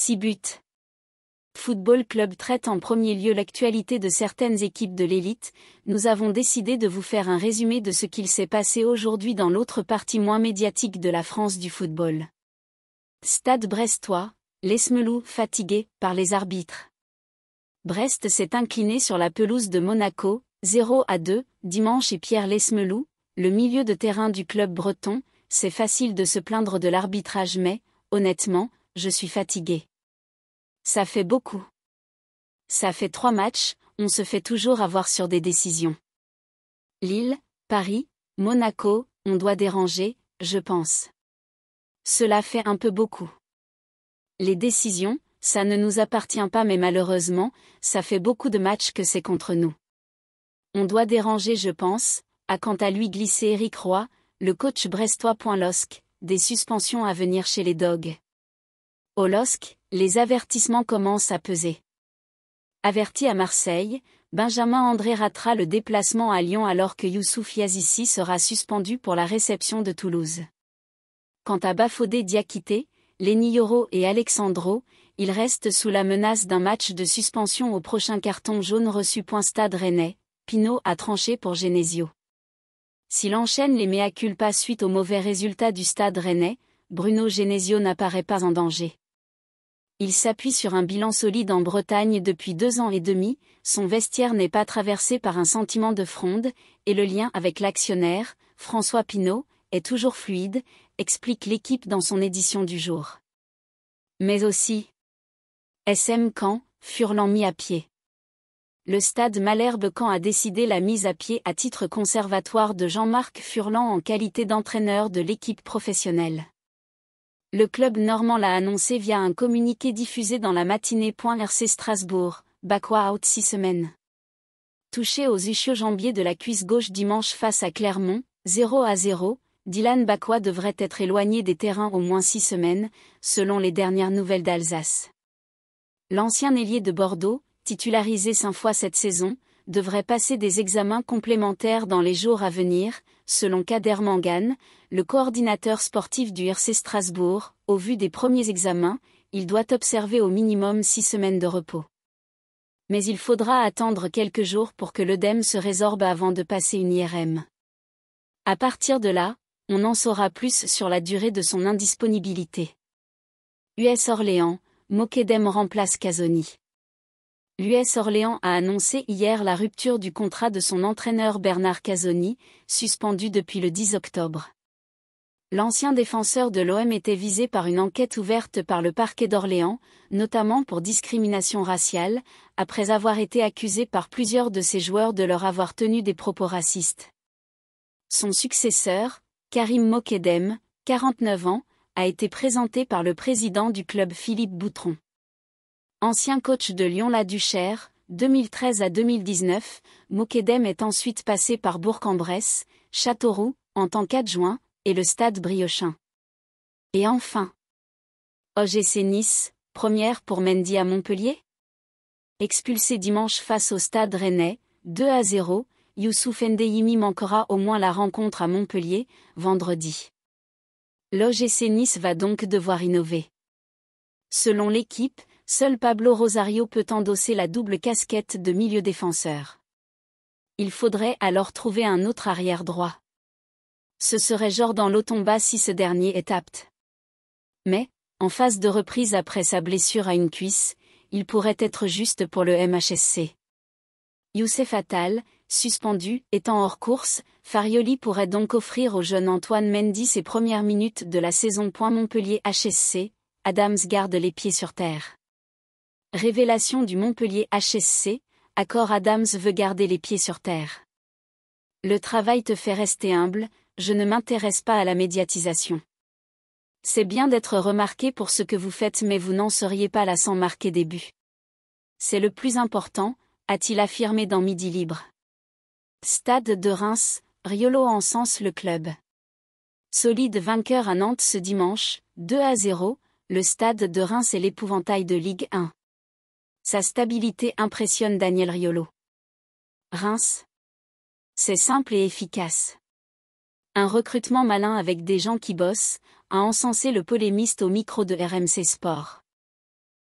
6 buts. Football Club traite en premier lieu l'actualité de certaines équipes de l'élite, nous avons décidé de vous faire un résumé de ce qu'il s'est passé aujourd'hui dans l'autre partie moins médiatique de la France du football. Stade brestois, l'Esmelou fatigué par les arbitres. Brest s'est incliné sur la pelouse de Monaco, 0 à 2, dimanche et Pierre Lesmelou, le milieu de terrain du club breton, c'est facile de se plaindre de l'arbitrage mais, honnêtement, je suis fatigué. Ça fait beaucoup. Ça fait trois matchs, on se fait toujours avoir sur des décisions. Lille, Paris, Monaco, on doit déranger, je pense. Cela fait un peu beaucoup. Les décisions, ça ne nous appartient pas mais malheureusement, ça fait beaucoup de matchs que c'est contre nous. On doit déranger je pense, à quant à lui glisser Eric Roy, le coach brestois. des suspensions à venir chez les Dogs. Au LOSC, les avertissements commencent à peser. Averti à Marseille, Benjamin André ratera le déplacement à Lyon alors que Youssouf Yazissi sera suspendu pour la réception de Toulouse. Quant à Bafodé Diakité, Lenny Yoro et Alexandro, ils restent sous la menace d'un match de suspension au prochain carton jaune reçu. Stade Rennais, Pinot a tranché pour Genesio. S'il enchaîne les méa culpa suite au mauvais résultats du Stade Rennais, Bruno Genesio n'apparaît pas en danger il s'appuie sur un bilan solide en Bretagne depuis deux ans et demi, son vestiaire n'est pas traversé par un sentiment de fronde, et le lien avec l'actionnaire, François Pinault, est toujours fluide, explique l'équipe dans son édition du jour. Mais aussi SM Caen, Furlan mis à pied. Le stade Malherbe Caen a décidé la mise à pied à titre conservatoire de Jean-Marc Furlan en qualité d'entraîneur de l'équipe professionnelle. Le club normand l'a annoncé via un communiqué diffusé dans la matinée. Strasbourg, Bakwa out six semaines. Touché aux ischio-jambiers de la cuisse gauche dimanche face à Clermont, 0 à 0, Dylan Bakwa devrait être éloigné des terrains au moins six semaines, selon les dernières nouvelles d'Alsace. L'ancien ailier de Bordeaux, titularisé cinq fois cette saison, devrait passer des examens complémentaires dans les jours à venir, selon Kader Mangan, le coordinateur sportif du RC Strasbourg. Au vu des premiers examens, il doit observer au minimum six semaines de repos. Mais il faudra attendre quelques jours pour que l'œdème se résorbe avant de passer une IRM. À partir de là, on en saura plus sur la durée de son indisponibilité. US Orléans, Mokedem remplace Casoni. L'US Orléans a annoncé hier la rupture du contrat de son entraîneur Bernard Casoni, suspendu depuis le 10 octobre. L'ancien défenseur de l'OM était visé par une enquête ouverte par le parquet d'Orléans, notamment pour discrimination raciale, après avoir été accusé par plusieurs de ses joueurs de leur avoir tenu des propos racistes. Son successeur, Karim Mokedem, 49 ans, a été présenté par le président du club Philippe Boutron. Ancien coach de Lyon-la-Duchère, 2013 à 2019, Mokedem est ensuite passé par Bourg-en-Bresse, Châteauroux, en tant qu'adjoint, et le stade Briochin. Et enfin, OGC Nice, première pour Mendy à Montpellier Expulsé dimanche face au stade rennais, 2 à 0, Youssouf Ndeyimi manquera au moins la rencontre à Montpellier, vendredi. L'OGC Nice va donc devoir innover. Selon l'équipe, seul Pablo Rosario peut endosser la double casquette de milieu défenseur. Il faudrait alors trouver un autre arrière droit. Ce serait Jordan Lotomba si ce dernier est apte. Mais, en phase de reprise après sa blessure à une cuisse, il pourrait être juste pour le MHSC. Youssef Attal, suspendu, étant hors course, Farioli pourrait donc offrir au jeune Antoine Mendy ses premières minutes de la saison. Point Montpellier HSC, Adams garde les pieds sur terre. Révélation du Montpellier HSC, Accord Adams veut garder les pieds sur terre. Le travail te fait rester humble, je ne m'intéresse pas à la médiatisation. C'est bien d'être remarqué pour ce que vous faites mais vous n'en seriez pas là sans marquer des buts. C'est le plus important, a-t-il affirmé dans Midi Libre. Stade de Reims, Riolo sens le club. Solide vainqueur à Nantes ce dimanche, 2 à 0, le stade de Reims est l'épouvantail de Ligue 1. Sa stabilité impressionne Daniel Riolo. Reims. C'est simple et efficace. Un recrutement malin avec des gens qui bossent, a encensé le polémiste au micro de RMC Sport.